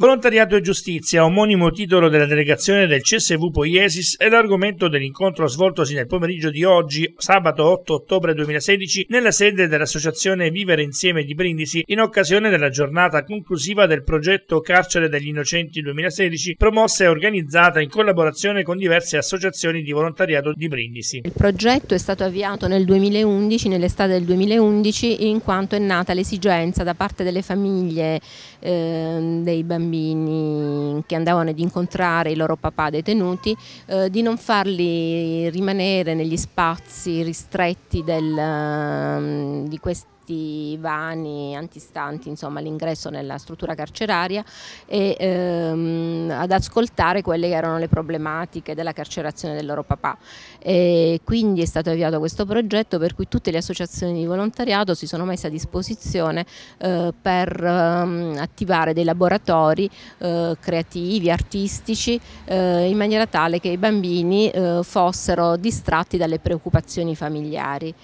Volontariato e giustizia, omonimo titolo della delegazione del CSV Poiesis, è l'argomento dell'incontro svoltosi nel pomeriggio di oggi, sabato 8 ottobre 2016, nella sede dell'associazione Vivere Insieme di Brindisi, in occasione della giornata conclusiva del progetto Carcere degli Innocenti 2016, promossa e organizzata in collaborazione con diverse associazioni di volontariato di Brindisi. Il progetto è stato avviato nel 2011, nell'estate del 2011, in quanto è nata l'esigenza da parte delle famiglie eh, dei bambini bambini che andavano ad incontrare i loro papà detenuti eh, di non farli rimanere negli spazi ristretti del, ehm, di questi questi vani antistanti l'ingresso nella struttura carceraria e ehm, ad ascoltare quelle che erano le problematiche della carcerazione del loro papà. E quindi è stato avviato questo progetto per cui tutte le associazioni di volontariato si sono messe a disposizione eh, per ehm, attivare dei laboratori eh, creativi, artistici, eh, in maniera tale che i bambini eh, fossero distratti dalle preoccupazioni familiari.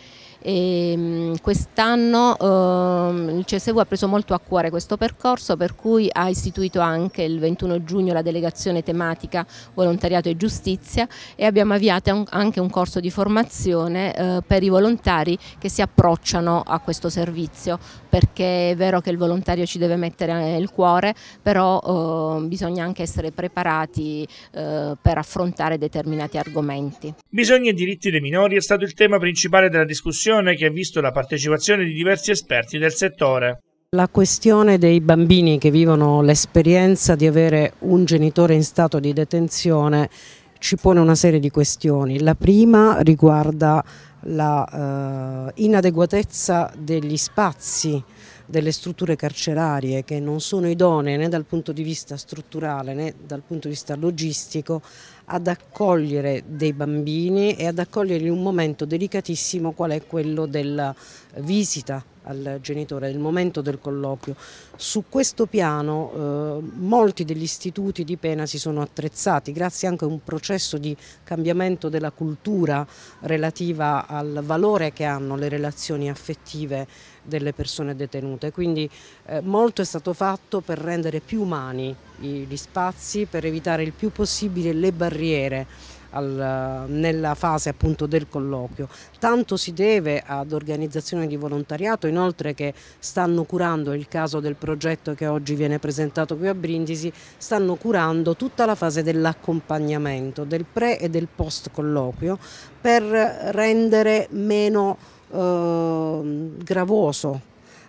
Ehm, quest'anno ehm, il CSU ha preso molto a cuore questo percorso per cui ha istituito anche il 21 giugno la delegazione tematica volontariato e giustizia e abbiamo avviato un, anche un corso di formazione eh, per i volontari che si approcciano a questo servizio perché è vero che il volontario ci deve mettere eh, il cuore però eh, bisogna anche essere preparati eh, per affrontare determinati argomenti. Bisogni e diritti dei minori è stato il tema principale della discussione manifestazione che ha visto la partecipazione di diversi esperti del settore. La questione dei bambini che vivono l'esperienza di avere un genitore in stato di detenzione ci pone una serie di questioni. La prima riguarda la eh, inadeguatezza degli spazi delle strutture carcerarie che non sono idonee né dal punto di vista strutturale né dal punto di vista logistico ad accogliere dei bambini e ad accoglierli in un momento delicatissimo qual è quello della visita al genitore, del momento del colloquio. Su questo piano eh, molti degli istituti di pena si sono attrezzati grazie anche a un processo di cambiamento della cultura relativa al valore che hanno le relazioni affettive delle persone detenute. Quindi eh, molto è stato fatto per rendere più umani gli spazi, per evitare il più possibile le barriere al, nella fase appunto del colloquio. Tanto si deve ad organizzazioni di volontariato, inoltre che stanno curando il caso del progetto che oggi viene presentato qui a Brindisi, stanno curando tutta la fase dell'accompagnamento, del pre e del post colloquio per rendere meno eh, gravoso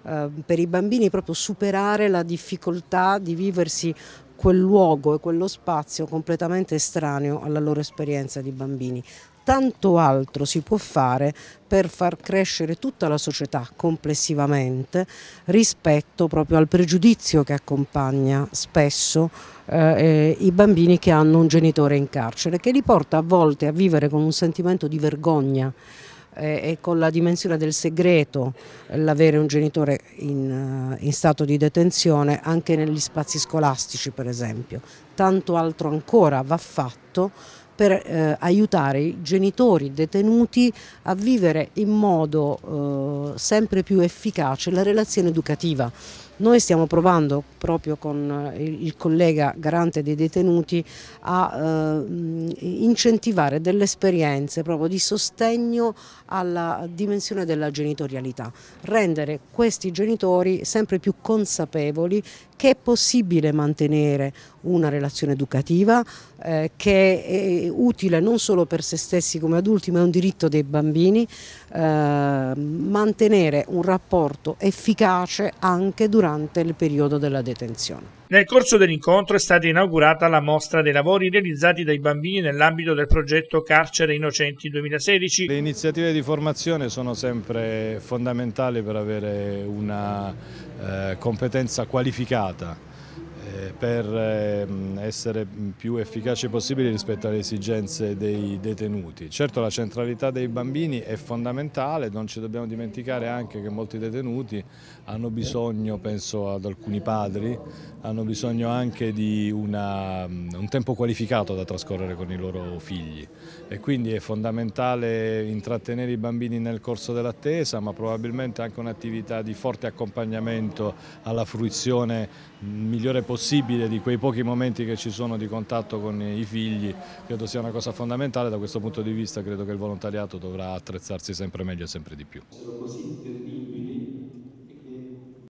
ehm, per i bambini proprio superare la difficoltà di viversi quel luogo e quello spazio completamente estraneo alla loro esperienza di bambini. Tanto altro si può fare per far crescere tutta la società complessivamente rispetto proprio al pregiudizio che accompagna spesso eh, i bambini che hanno un genitore in carcere, che li porta a volte a vivere con un sentimento di vergogna e con la dimensione del segreto l'avere un genitore in, eh, in, stato di detenzione anche negli spazi scolastici per esempio. Tanto altro ancora va fatto per eh, aiutare i genitori detenuti a vivere in modo eh, sempre più efficace la relazione educativa noi stiamo provando proprio con eh, il collega garante dei detenuti a eh, incentivare delle esperienze proprio di sostegno alla dimensione della genitorialità, rendere questi genitori sempre più consapevoli che è possibile mantenere una relazione educativa eh, che è utile non solo per se stessi come adulti ma è un diritto dei bambini, eh, mantenere un rapporto efficace anche durante durante il periodo della detenzione. Nel corso dell'incontro è stata inaugurata la mostra dei lavori realizzati dai bambini nell'ambito del progetto Carcere Innocenti 2016. Le iniziative di formazione sono sempre fondamentali per avere una eh, competenza qualificata per ehm, essere più efficaci possibili rispetto alle esigenze dei detenuti. Certo la centralità dei bambini è fondamentale, non ci dobbiamo dimenticare anche che molti detenuti hanno bisogno, penso ad alcuni padri, hanno bisogno anche di una, mm, un tempo qualificato da trascorrere con i loro figli e quindi è fondamentale intrattenere i bambini nel corso dell'attesa ma probabilmente anche un'attività di forte accompagnamento alla fruizione mm, migliore possibile possibile di quei pochi momenti che ci sono di contatto con i figli, credo sia una cosa fondamentale, da questo punto di vista credo che il volontariato dovrà attrezzarsi sempre meglio e sempre di più.